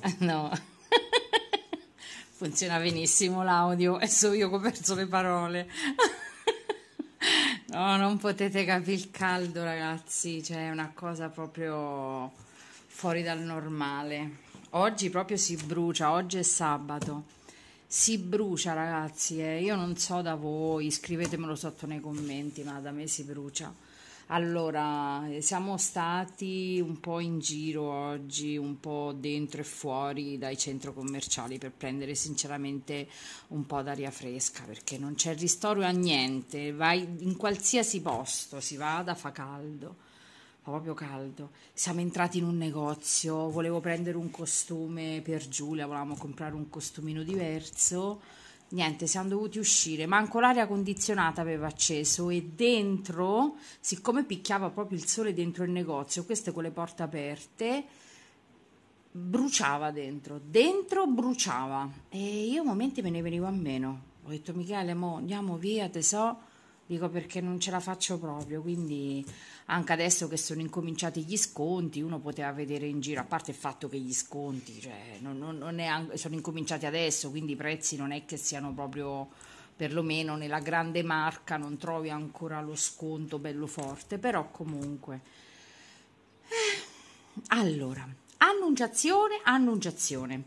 No. Funziona benissimo l'audio, adesso io ho perso le parole. No, non potete capire il caldo, ragazzi, cioè è una cosa proprio fuori dal normale. Oggi proprio si brucia, oggi è sabato si brucia ragazzi eh. io non so da voi scrivetemelo sotto nei commenti ma da me si brucia allora, eh, siamo stati un po' in giro oggi, un po' dentro e fuori dai centri commerciali per prendere sinceramente un po' d'aria fresca perché non c'è ristoro a niente, vai in qualsiasi posto, si vada, fa caldo, fa proprio caldo. Siamo entrati in un negozio, volevo prendere un costume per Giulia, volevamo comprare un costumino diverso niente, siamo dovuti uscire, manco l'aria condizionata aveva acceso e dentro, siccome picchiava proprio il sole dentro il negozio, queste con le porte aperte, bruciava dentro, dentro bruciava e io a momenti me ne venivo a meno. Ho detto Michele, mo andiamo via, te so dico perché non ce la faccio proprio, quindi anche adesso che sono incominciati gli sconti, uno poteva vedere in giro, a parte il fatto che gli sconti cioè, non, non è, sono incominciati adesso, quindi i prezzi non è che siano proprio, perlomeno nella grande marca non trovi ancora lo sconto bello forte, però comunque... Eh, allora, annunciazione, annunciazione.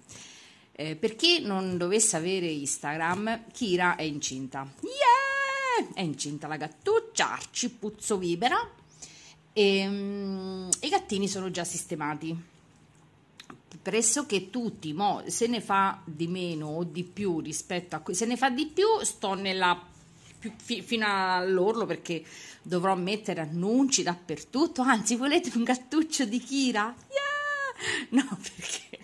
Eh, per chi non dovesse avere Instagram, Kira è incinta. Yeah! è incinta la gattuccia, Arci puzzo libera e um, i gattini sono già sistemati. Pressoché tutti, mo, se ne fa di meno o di più rispetto a qui, se ne fa di più sto nella fino all'orlo perché dovrò mettere annunci dappertutto. Anzi, volete un gattuccio di Kira? Yeah! No, perché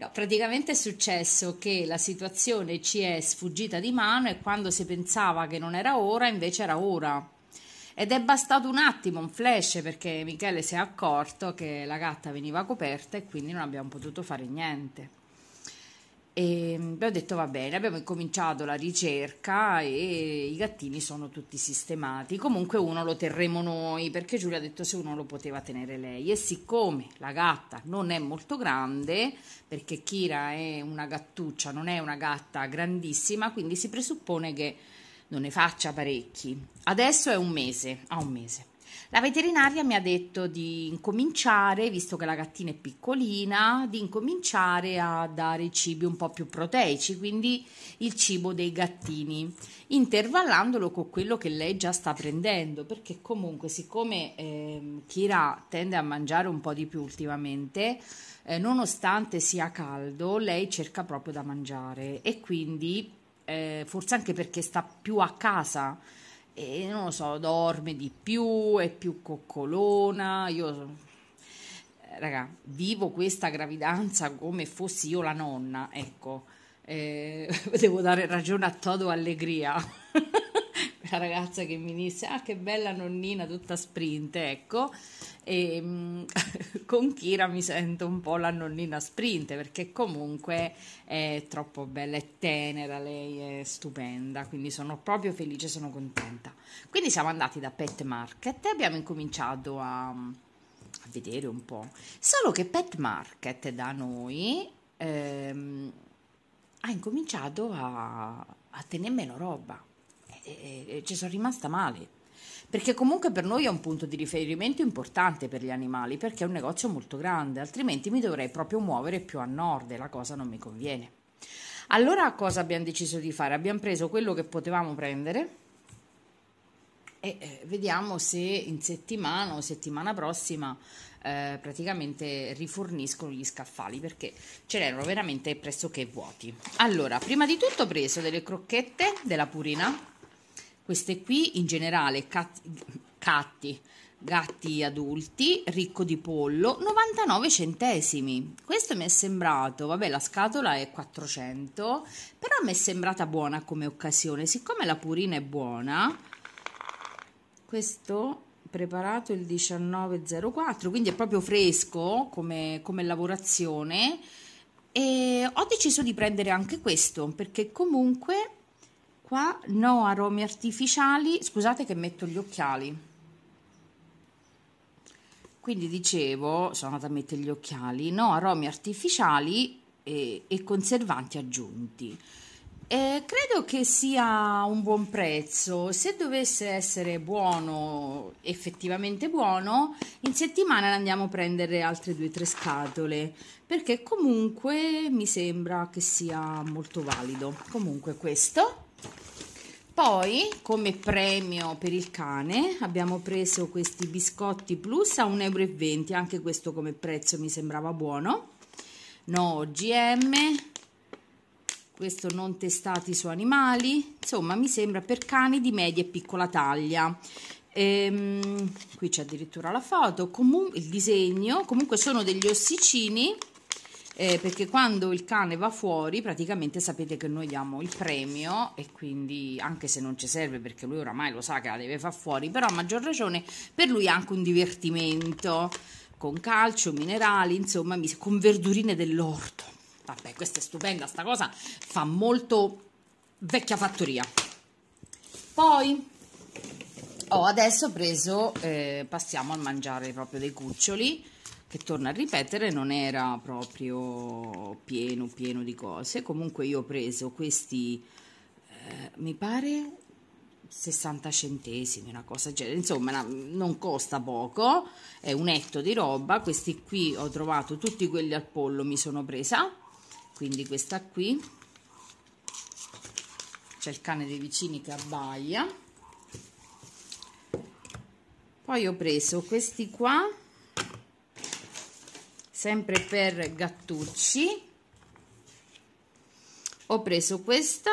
No, praticamente è successo che la situazione ci è sfuggita di mano e quando si pensava che non era ora, invece era ora. Ed è bastato un attimo, un flash, perché Michele si è accorto che la gatta veniva coperta e quindi non abbiamo potuto fare niente. E abbiamo mm, detto va bene, abbiamo incominciato la ricerca e i gattini sono tutti sistemati. Comunque uno lo terremo noi perché Giulia ha detto se uno lo poteva tenere lei. E siccome la gatta non è molto grande, perché Kira è una gattuccia, non è una gatta grandissima, quindi si presuppone che non ne faccia parecchi. Adesso è un mese, ha un mese. La veterinaria mi ha detto di incominciare, visto che la gattina è piccolina, di incominciare a dare cibi un po' più proteici, quindi il cibo dei gattini, intervallandolo con quello che lei già sta prendendo, perché comunque siccome eh, Kira tende a mangiare un po' di più ultimamente, eh, nonostante sia caldo, lei cerca proprio da mangiare e quindi eh, forse anche perché sta più a casa e non lo so, dorme di più, è più coccolona, io eh, raga, vivo questa gravidanza come fossi io la nonna, ecco, eh, devo dare ragione a Todo Allegria. la ragazza che mi disse, ah che bella nonnina tutta sprint, ecco, e ehm, con Kira mi sento un po' la nonnina sprint perché comunque è troppo bella, è tenera, lei è stupenda, quindi sono proprio felice, sono contenta. Quindi siamo andati da Pet Market e abbiamo incominciato a, a vedere un po', solo che Pet Market da noi... Ehm, ha incominciato a, a tenere meno roba e, ci sono rimasta male. Perché comunque per noi è un punto di riferimento importante per gli animali, perché è un negozio molto grande, altrimenti mi dovrei proprio muovere più a nord e la cosa non mi conviene. Allora cosa abbiamo deciso di fare? Abbiamo preso quello che potevamo prendere e eh, vediamo se in settimana o settimana prossima eh, praticamente riforniscono gli scaffali perché ce n'erano veramente pressoché vuoti. Allora, prima di tutto ho preso delle crocchette della Purina queste qui in generale cat, catti, gatti adulti, ricco di pollo, 99 centesimi. Questo mi è sembrato, vabbè la scatola è 400, però mi è sembrata buona come occasione. Siccome la purina è buona, questo preparato il 1904, quindi è proprio fresco come, come lavorazione. E ho deciso di prendere anche questo perché comunque qua no aromi artificiali scusate che metto gli occhiali quindi dicevo sono andata a mettere gli occhiali no aromi artificiali e, e conservanti aggiunti eh, credo che sia un buon prezzo. Se dovesse essere buono, effettivamente buono, in settimana andiamo a prendere altre due o tre scatole perché comunque mi sembra che sia molto valido. Comunque questo poi, come premio per il cane, abbiamo preso questi biscotti plus a 1,20 euro, anche questo come prezzo mi sembrava buono. No OGM, questo non testati su animali, insomma mi sembra per cani di media e piccola taglia. Ehm, qui c'è addirittura la foto, Comun il disegno, comunque sono degli ossicini eh, perché quando il cane va fuori praticamente sapete che noi diamo il premio e quindi anche se non ci serve perché lui oramai lo sa che la deve far fuori, però a maggior ragione per lui è anche un divertimento con calcio, minerali, insomma con verdurine dell'orto. Vabbè, questa è stupenda, sta cosa fa molto vecchia fattoria. Poi ho adesso preso, eh, passiamo al mangiare proprio dei cuccioli che torno a ripetere non era proprio pieno pieno di cose comunque io ho preso questi eh, mi pare 60 centesimi una cosa genere insomma non costa poco è un etto di roba questi qui ho trovato tutti quelli al pollo mi sono presa quindi questa qui c'è il cane dei vicini che abbaia poi ho preso questi qua sempre per Gattucci ho preso questa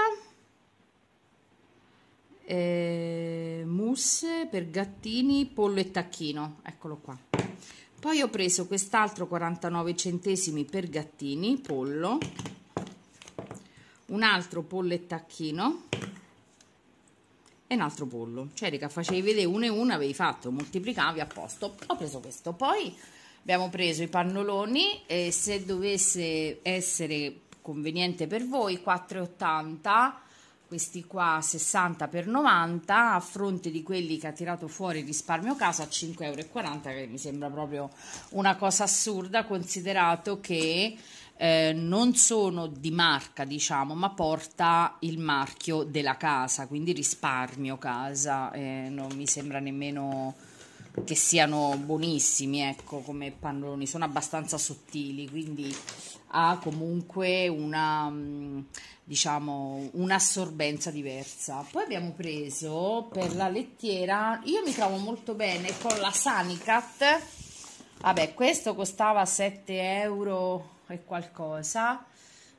eh, mousse per gattini pollo e tacchino eccolo qua poi ho preso quest'altro 49 centesimi per gattini pollo un altro pollo e tacchino e un altro pollo cioè raga facevi vedere uno e uno avevi fatto moltiplicavi a posto ho preso questo poi abbiamo preso i pannoloni e se dovesse essere conveniente per voi 480 questi qua 60 per 90 a fronte di quelli che ha tirato fuori risparmio casa 5,40 euro che mi sembra proprio una cosa assurda considerato che eh, non sono di marca diciamo ma porta il marchio della casa quindi risparmio casa eh, non mi sembra nemmeno che siano buonissimi, ecco, come pannoloni, sono abbastanza sottili, quindi ha comunque una, mm, diciamo, un'assorbenza diversa. Poi abbiamo preso per la lettiera, io mi trovo molto bene con la Sanicat, vabbè, questo costava 7 euro e qualcosa,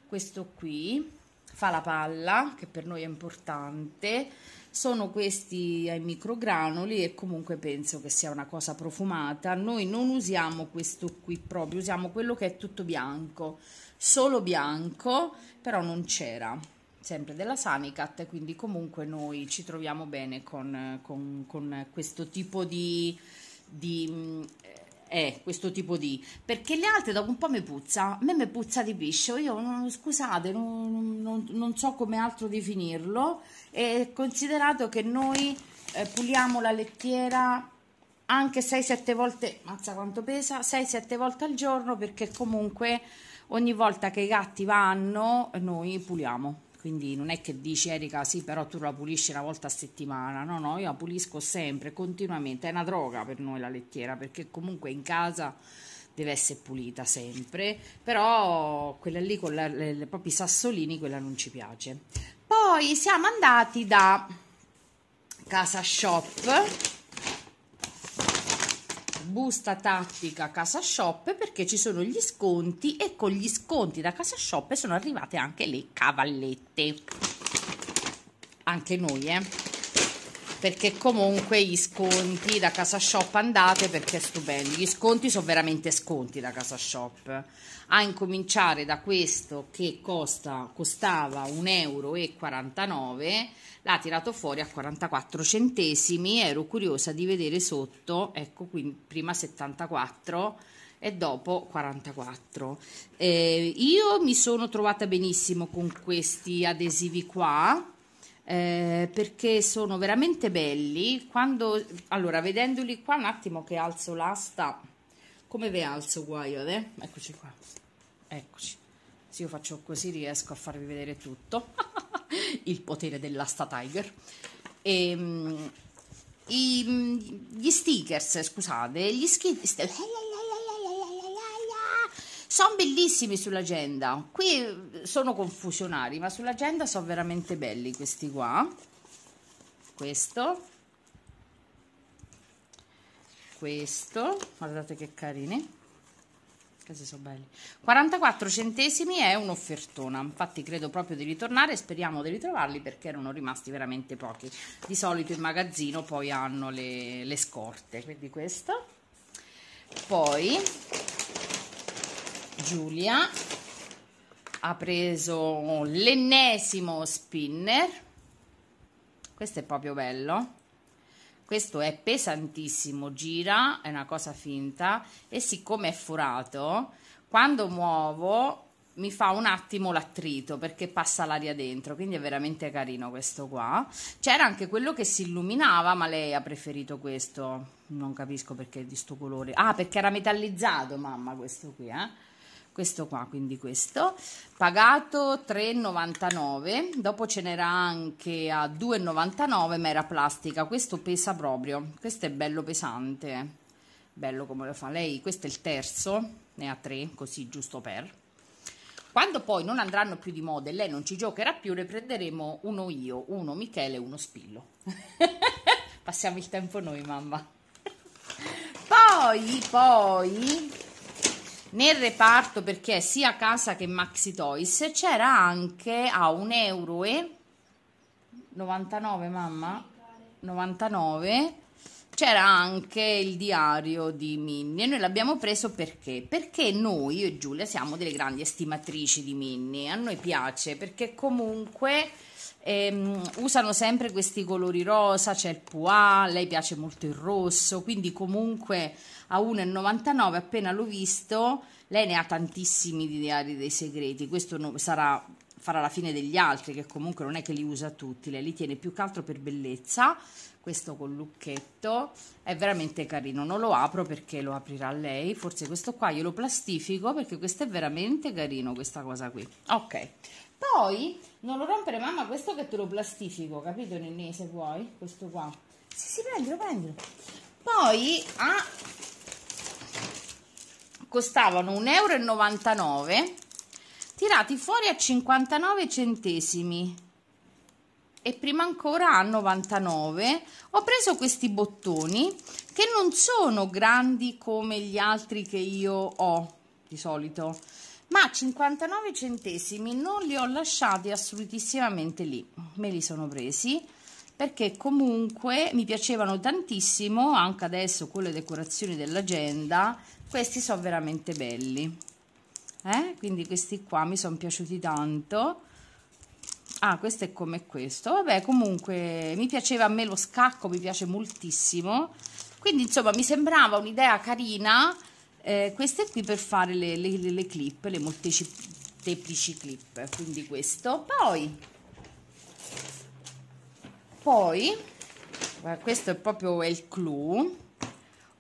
questo qui fa la palla, che per noi è importante, sono questi ai microgranuli e comunque penso che sia una cosa profumata noi non usiamo questo qui proprio usiamo quello che è tutto bianco solo bianco però non c'era sempre della Sanicat quindi comunque noi ci troviamo bene con, con, con questo tipo di, di è questo tipo di perché le altre dopo un po' mi puzza a me mi puzza di piscio io non, scusate non, non, non, so come altro definirlo e considerato che noi eh, puliamo la lettiera anche 6-7 volte mazza quanto pesa 6-7 volte al giorno perché comunque ogni volta che i gatti vanno noi puliamo quindi non è che dici Erika sì, però tu la pulisci una volta a settimana. No, no, io la pulisco sempre, continuamente. È una droga per noi la lettiera, perché comunque in casa deve essere pulita sempre, però quella lì con la, le, le, proprio i sassolini, quella non ci piace. Poi siamo andati da Casa Shop busta tattica Casa Shop perché ci sono gli sconti e con gli sconti da Casa Shop sono arrivate anche le cavallette. Anche noi, eh perché comunque gli sconti da casa shop andate perché è stupendo gli sconti sono veramente sconti da casa shop a incominciare da questo che costa, costava 1,49 euro l'ha tirato fuori a 44 centesimi ero curiosa di vedere sotto ecco qui prima 74 e dopo 44 eh, io mi sono trovata benissimo con questi adesivi qua eh, perché sono veramente belli. Quando, allora, vedendoli qua un attimo che alzo l'asta, come ve alzo guaio, eh? Eccoci qua, eccoci. Se io faccio così riesco a farvi vedere tutto, il potere dell'asta Tiger. E, ehm, i, gli stickers, scusate, gli stickers sono bellissimi sull'agenda. Qui eh, sono confusionari, ma sull'agenda sono veramente belli questi qua. Questo. Questo. Guardate che carini. Questi sono belli. 44 centesimi è un'offertona. Infatti credo proprio di ritornare. Speriamo di ritrovarli perché erano rimasti veramente pochi. Di solito in magazzino poi hanno le, le scorte. Quindi questo. Poi Giulia ha preso l'ennesimo spinner questo è proprio bello questo è pesantissimo gira è una cosa finta e siccome è forato quando muovo mi fa un attimo l'attrito perché passa l'aria dentro, quindi è veramente carino questo qua. C'era anche quello che si illuminava, ma lei ha preferito questo. Non capisco perché è di sto colore. Ah, perché era metallizzato, mamma, questo qui, eh questo qua quindi questo pagato 3,99 dopo ce n'era anche a 2,99 ma era plastica questo pesa proprio questo è bello pesante eh. bello come lo fa lei questo è il terzo ne ha tre così giusto per quando poi non andranno più di moda e lei non ci giocherà più ne prenderemo uno io uno Michele e uno Spillo passiamo il tempo noi mamma poi poi nel reparto perché sia casa che Maxi Toys c'era anche a un euro e 99 mamma 99 c'era anche il diario di Minnie e noi l'abbiamo preso perché? Perché noi, io e Giulia, siamo delle grandi estimatrici di Minnie, a noi piace perché comunque ehm, usano sempre questi colori rosa, c'è il Pua, lei piace molto il rosso, quindi comunque a 1,99 appena l'ho visto, lei ne ha tantissimi di diari dei segreti, questo no, sarà, farà la fine degli altri che comunque non è che li usa tutti, lei li tiene più che altro per bellezza, questo col lucchetto è veramente carino non lo apro perché lo aprirà lei forse questo qua io lo plastifico perché questo è veramente carino questa cosa qui ok poi non lo rompere, mamma, questo che te lo plastifico, capito Nenè, se vuoi, questo qua. Sì, sì, prendilo, prendilo. Poi ah, costavano 1,99 euro, tirati fuori a 59 centesimi e prima ancora a 99 ho preso questi bottoni che non sono grandi come gli altri che io ho di solito ma 59 centesimi non li ho lasciati assolutissimamente lì me li sono presi perché comunque mi piacevano tantissimo anche adesso con le decorazioni dell'agenda questi sono veramente belli eh? quindi questi qua mi sono piaciuti tanto ah questo è come questo vabbè comunque mi piaceva a me lo scacco mi piace moltissimo quindi insomma mi sembrava un'idea carina eh, queste qui per fare le, le, le clip, le molteplici clip, quindi questo. Poi, poi questo è proprio il clou,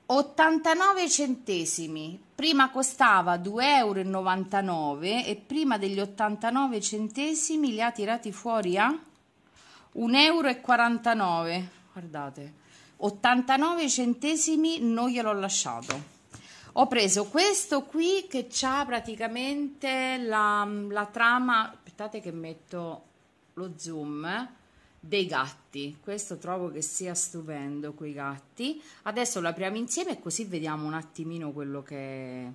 89 centesimi, prima costava 2,99 euro e prima degli 89 centesimi li ha tirati fuori a 1,49 euro, guardate, 89 centesimi non gliel'ho lasciato ho preso questo qui che ha praticamente la, la, trama, aspettate che metto lo zoom, dei gatti, questo trovo che sia stupendo quei gatti, adesso lo apriamo insieme e così vediamo un attimino quello che,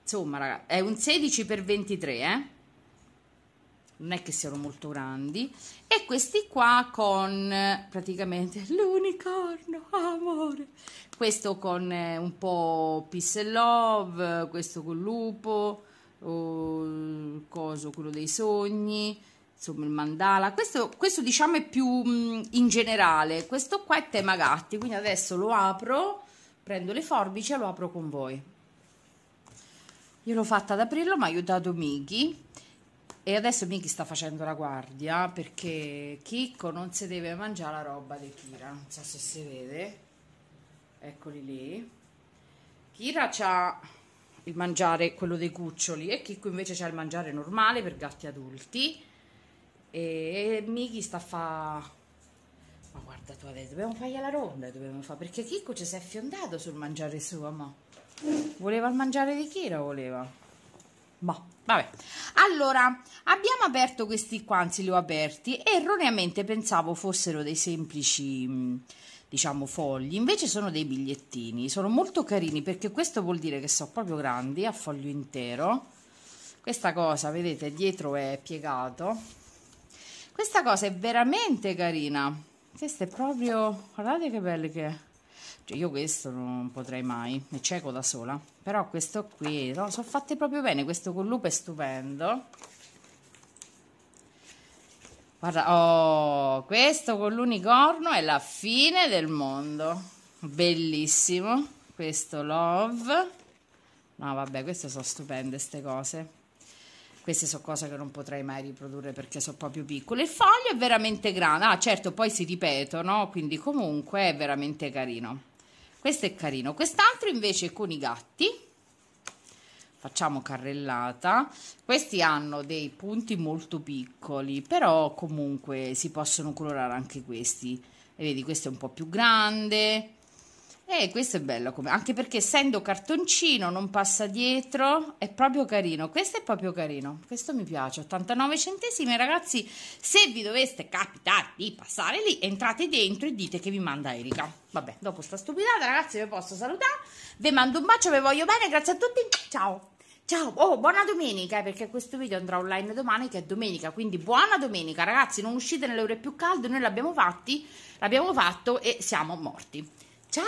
insomma ragazzi, è un 16 x 23 eh? non è che siano molto grandi, e questi qua con eh, praticamente l'unicorno, amore, questo con eh, un po' peace and love, questo con lupo, oh, coso, quello dei sogni, insomma il mandala, questo, questo diciamo è più mm, in generale, questo qua è tema gatti, quindi adesso lo apro, prendo le forbici e lo apro con voi. Io l'ho fatta ad aprirlo, mi ha aiutato Miki e adesso Miki sta facendo la guardia perché Chicco non si deve mangiare la roba di Kira. Non so se si vede. Eccoli lì. Kira ha il mangiare, quello dei cuccioli, e Chicco invece ha il mangiare normale per gatti adulti. E Miki sta a fa... Ma guarda tu adesso, dobbiamo fare la ronda, dobbiamo fare... Perché Chicco ci si è affiondato sul mangiare suo, ma... Voleva il mangiare di Kira, voleva. Boh, vabbè. Allora, abbiamo aperto questi qua, anzi li ho aperti erroneamente pensavo fossero dei semplici diciamo fogli, invece sono dei bigliettini, sono molto carini perché questo vuol dire che sono proprio grandi, a foglio intero. Questa cosa, vedete, dietro è piegato. Questa cosa è veramente carina. Questa è proprio, guardate che belle che è. Cioè, io questo non potrei mai, è cieco da sola. Però questo qui, no, sono fatte proprio bene, questo con lupo è stupendo. Guarda, oh, questo con l'unicorno è la fine del mondo. Bellissimo. Questo love. No, vabbè, queste sono stupende queste cose. Queste sono cose che non potrei mai riprodurre perché sono proprio piccole. Il foglio è veramente grande. Ah, certo, poi si ripetono, quindi comunque è veramente carino questo è carino quest'altro invece con i gatti facciamo carrellata questi hanno dei punti molto piccoli però comunque si possono colorare anche questi e vedi questo è un po' più grande e eh, questo è bello, come anche perché essendo cartoncino non passa dietro, è proprio carino. Questo è proprio carino, questo mi piace. 89 centesimi, ragazzi. Se vi doveste capitare di passare lì, entrate dentro e dite che vi manda Erika. Vabbè, dopo sta stupidata, ragazzi, vi posso salutare. Vi mando un bacio, vi voglio bene, grazie a tutti. Ciao. Ciao, oh, buona domenica, perché questo video andrà online domani che è domenica, quindi buona domenica, ragazzi, non uscite nelle ore più calde, noi l'abbiamo fatti, l'abbiamo fatto e siamo morti. ¡Chao!